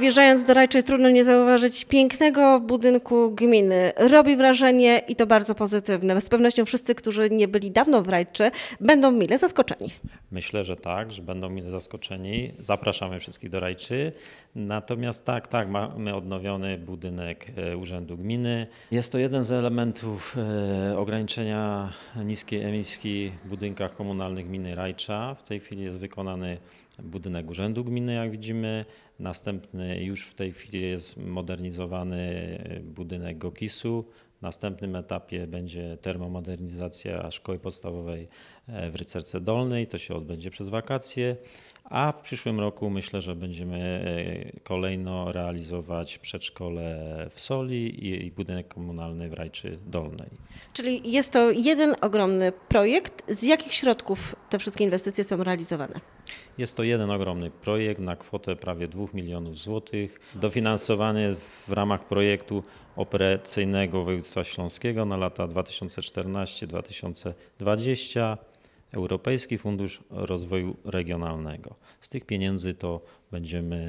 Wjeżdżając do Rajczy trudno nie zauważyć pięknego budynku gminy. Robi wrażenie i to bardzo pozytywne. Z pewnością wszyscy, którzy nie byli dawno w Rajczy, będą mile zaskoczeni. Myślę, że tak, że będą mile zaskoczeni. Zapraszamy wszystkich do Rajczy. Natomiast tak, tak, mamy odnowiony budynek e, Urzędu Gminy. Jest to jeden z elementów e, ograniczenia niskiej emisji w budynkach komunalnych gminy Rajcza. W tej chwili jest wykonany budynek Urzędu Gminy, jak widzimy. Następny już w tej chwili jest modernizowany e, budynek Gokisu następnym etapie będzie termomodernizacja szkoły podstawowej e, w Rycerce Dolnej. To się odbędzie przez wakacje. A w przyszłym roku myślę, że będziemy e, kolejno realizować przedszkole w Soli i budynek komunalny w Rajczy Dolnej. Czyli jest to jeden ogromny projekt. Z jakich środków te wszystkie inwestycje są realizowane? Jest to jeden ogromny projekt na kwotę prawie 2 milionów złotych, dofinansowany w ramach projektu operacyjnego województwa śląskiego na lata 2014-2020 Europejski Fundusz Rozwoju Regionalnego. Z tych pieniędzy to będziemy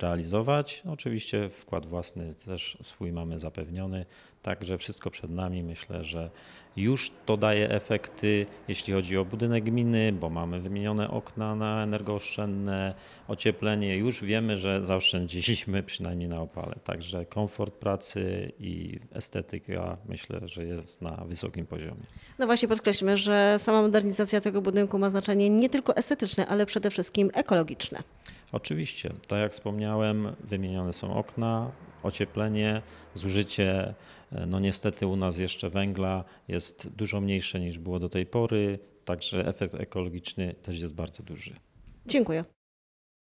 realizować. Oczywiście wkład własny też swój mamy zapewniony, także wszystko przed nami. Myślę, że już to daje efekty, jeśli chodzi o budynek gminy, bo mamy wymienione okna na energooszczędne, ocieplenie. Już wiemy, że zaoszczędziliśmy przynajmniej na opale. Także komfort pracy i estetyka myślę, że jest na wysokim poziomie. No właśnie podkreślmy, że sama modernizacja tego budynku ma znaczenie nie tylko estetyczne, ale przede wszystkim ekologiczne. Oczywiście Oczywiście, tak jak wspomniałem, wymienione są okna, ocieplenie, zużycie, e, no niestety u nas jeszcze węgla jest dużo mniejsze niż było do tej pory, także efekt ekologiczny też jest bardzo duży. Dziękuję.